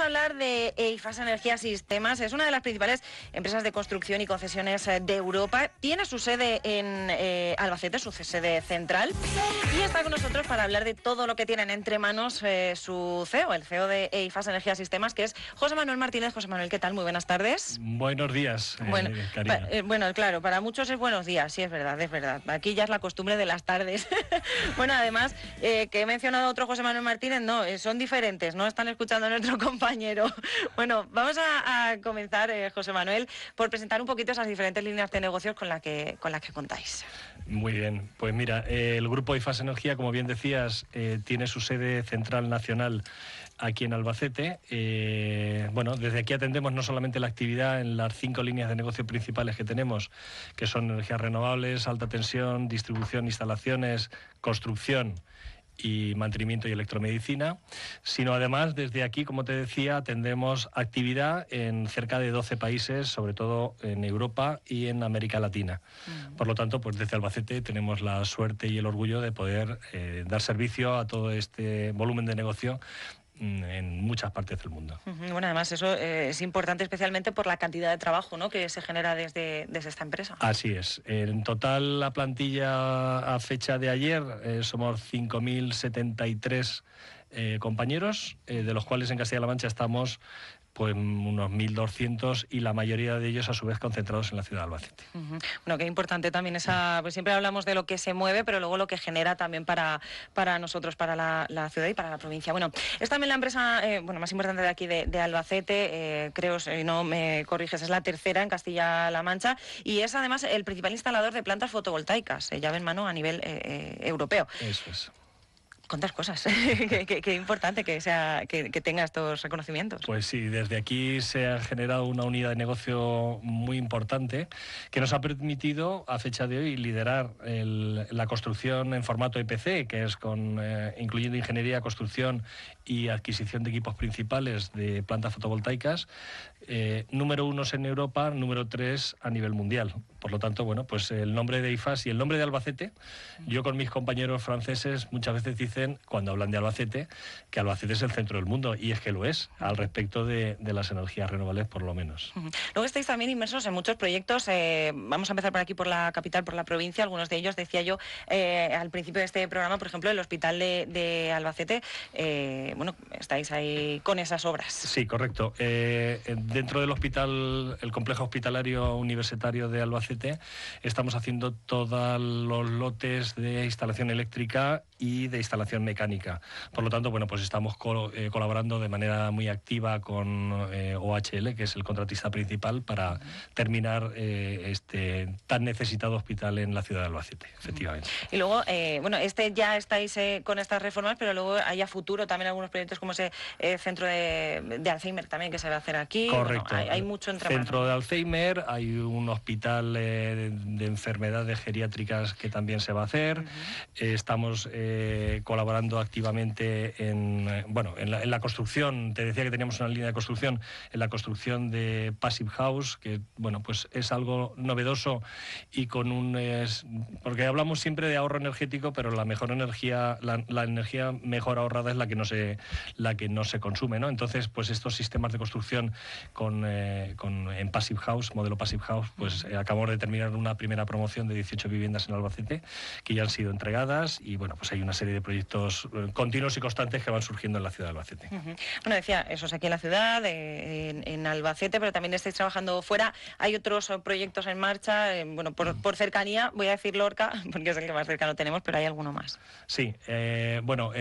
a hablar de EIFAS Energía Sistemas. Es una de las principales empresas de construcción y concesiones eh, de Europa. Tiene su sede en eh, Albacete, su sede central. Y está con nosotros para hablar de todo lo que tienen entre manos eh, su CEO, el CEO de EIFAS Energía Sistemas, que es José Manuel Martínez. José Manuel, ¿qué tal? Muy buenas tardes. Buenos días. Bueno, bueno claro, para muchos es buenos días, sí, es verdad, es verdad. Aquí ya es la costumbre de las tardes. bueno, además, que he mencionado otro José Manuel Martínez, no, son diferentes, no están escuchando a nuestro compañero Bueno, vamos a, comenzar, eh, José Manuel, por presentar un poquito esas diferentes líneas de negocios con las que, con las que contáis. Muy bien, pues mira, eh, el grupo IFAS Energía, como bien decías, eh, tiene su sede central nacional aquí en Albacete. bueno, desde aquí atendemos no solamente la actividad en las cinco líneas de negocio principales que tenemos, que son energías renovables, alta tensión, distribución, instalaciones, construcción y mantenimiento y electromedicina, sino además desde aquí, como te decía, tendremos actividad en cerca de 12 países, sobre todo en Europa y en América Latina. Mm. Por lo tanto, pues desde Albacete tenemos la suerte y el orgullo de poder eh, dar servicio a todo este volumen de negocio Mm, en muchas partes del mundo. Bueno, además eso eh, es importante especialmente por la cantidad de trabajo ¿no? que se genera desde, desde esta empresa. Así es. En total la plantilla a fecha de ayer eh, setenta somos 5.073 eh, compañeros, eh, de los cuales en Castilla-La Mancha estamos pues unos 1.200 y la mayoría de ellos a su vez concentrados en la ciudad de Albacete. Bueno, qué importante también esa, pues siempre hablamos de lo que se mueve, pero luego lo que genera también para, para nosotros, para la, ciudad y para la provincia. Bueno, es también la empresa eh, bueno, más importante de aquí de, Albacete, creo, si no me corriges, es la tercera en Castilla-La Mancha y es además el principal instalador de plantas fotovoltaicas, ya llave en mano a nivel europeo. Eso es contar cosas. qué, importante que, sea, que, tenga estos reconocimientos. Pues sí, desde aquí se ha generado una unidad de negocio muy importante que nos ha permitido a fecha de hoy liderar la construcción en formato EPC, que es con eh, incluyendo ingeniería, construcción y adquisición de equipos principales de plantas fotovoltaicas, eh, número uno en Europa, número tres a nivel mundial. Por lo tanto, bueno, pues el nombre de IFAS y el nombre de Albacete, yo con mis compañeros franceses muchas veces dicen cuando hablan de Albacete que Albacete es el centro del mundo y es que lo es al respecto de, las energías renovables por lo menos. Luego estáis también inmersos en muchos proyectos. Eh, vamos a empezar por aquí, por la capital, por la provincia. Algunos de ellos, decía yo eh, al principio de este programa, por ejemplo, el hospital de, Albacete. Eh, bueno, estáis ahí con esas obras. Sí, correcto. dentro del hospital, el complejo hospitalario universitario de Albacete, estamos haciendo todos los lotes de instalación eléctrica y de instalación mecánica. Por lo tanto, bueno, pues estamos eh, colaborando de manera muy activa con eh, OHL, que es el contratista principal, para terminar eh, este tan necesitado hospital en la ciudad de Albacete, efectivamente. Y luego, bueno, este ya estáis con estas reformas, pero luego hay a futuro también algunos proyectos como ese centro de, Alzheimer también que se va a hacer aquí. Correcto. hay, mucho entre Centro de Alzheimer, hay un hospital de, enfermedades geriátricas que también se va a hacer. estamos eh, colaborando activamente en, eh, bueno, en la, construcción, te decía que teníamos una línea de construcción, en la construcción de Passive House, que bueno, pues es algo novedoso y con un... porque hablamos siempre de ahorro energético, pero la mejor energía, la, energía mejor ahorrada es la que no se, la que no se consume, ¿no? Entonces, pues estos sistemas de construcción con, eh, en Passive House, modelo Passive House, pues acabamos de terminar una primera promoción de 18 viviendas en Albacete, que ya han sido entregadas y bueno, pues hay una serie de proyectos eh, continuos y constantes que van surgiendo en la ciudad de Albacete. Bueno, decía, eso es aquí en la ciudad, eh, en, Albacete, pero también estáis trabajando fuera. Hay otros eh, proyectos en marcha, bueno, por, cercanía, voy a decir Lorca, porque es el que más cerca lo tenemos, pero hay alguno más. Sí, bueno,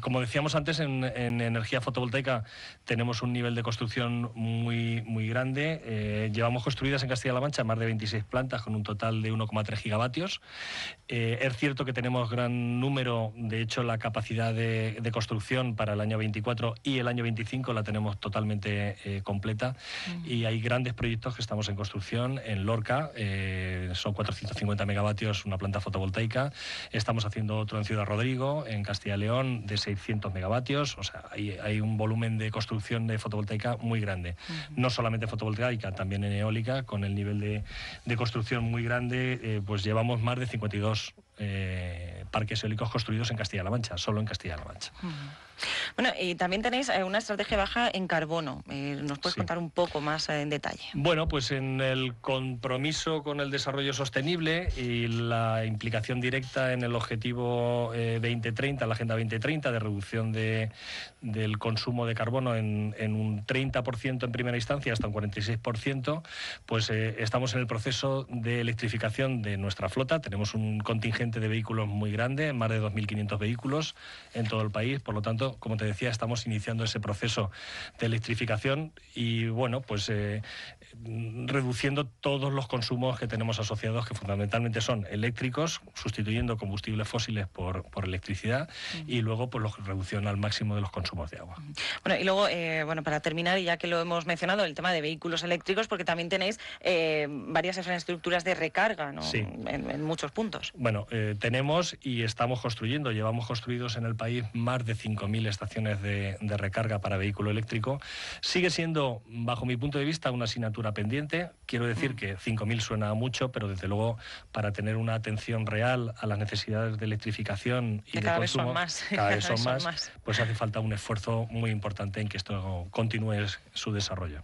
como decíamos antes, en, energía fotovoltaica tenemos un nivel de construcción muy, muy grande. llevamos construidas en Castilla-La Mancha más de 26 plantas con un total de 1,3 gigavatios. es cierto que tenemos gran número pero de hecho la capacidad de, construcción para el año 24 y el año 25 la tenemos totalmente eh, completa y hay grandes proyectos que estamos en construcción en Lorca, eh, son 450 megavatios una planta fotovoltaica, estamos haciendo otro en Ciudad Rodrigo, en Castilla y León, de 600 megavatios, o sea, hay, un volumen de construcción de fotovoltaica muy grande, no solamente fotovoltaica, también en eólica, con el nivel de, construcción muy grande, eh, pues llevamos más de 52 eh, parques eólicos construidos en Castilla-La Mancha, solo en Castilla-La Mancha. Bueno, y también tenéis eh, una estrategia baja en carbono. Eh, ¿Nos puedes contar un poco más eh, en detalle? Bueno, pues en el compromiso con el desarrollo sostenible y la implicación directa en el objetivo 2030, la Agenda 2030 de reducción del consumo de carbono en, un 30% en primera instancia hasta un 46%, pues estamos en el proceso de electrificación de nuestra flota. Tenemos un contingente de vehículos muy grande, más de 2.500 vehículos en todo el país. Por lo tanto, como decía, estamos iniciando ese proceso de electrificación y, bueno, pues eh, reduciendo todos los consumos que tenemos asociados, que fundamentalmente son eléctricos, sustituyendo combustibles fósiles por, electricidad y luego pues los, reducción al máximo de los consumos de agua. Bueno, y luego, eh, bueno, para terminar, y ya que lo hemos mencionado, el tema de vehículos eléctricos, porque también tenéis eh, varias infraestructuras de recarga, ¿no? En, muchos puntos. Bueno, tenemos y estamos construyendo, llevamos construidos en el país más de 5.000 estaciones de, recarga para vehículo eléctrico, sigue siendo, bajo mi punto de vista, una asignatura pendiente. Quiero decir mm. que 5.000 suena mucho, pero desde luego para tener una atención real a las necesidades de electrificación y de cada consumo, vez son más, cada, vez son, más, pues hace falta un esfuerzo muy importante en que esto continúe su desarrollo.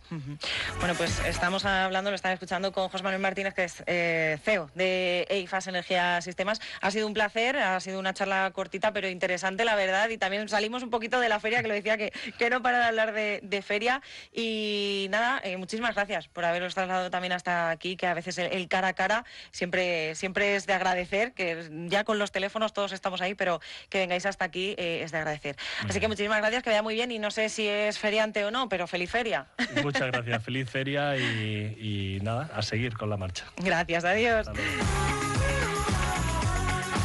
Bueno, pues estamos hablando, lo están escuchando con José Manuel Martínez, que es eh, CEO de EIFAS Energía Sistemas. Ha sido un placer, ha sido una charla cortita pero interesante, la verdad, y también salimos un poquito de la feria que lo decía que, que no para de hablar de, feria. Y nada, eh, muchísimas gracias por haberos trasladado también hasta aquí, que a veces el, cara a cara siempre, siempre es de agradecer, que ya con los teléfonos todos estamos ahí, pero que vengáis hasta aquí eh, es de agradecer. Así que muchísimas gracias, que vaya muy bien y no sé si es feriante o no, pero feliz feria. Muchas gracias, feliz feria y, y nada, a seguir con la marcha. Gracias, adiós.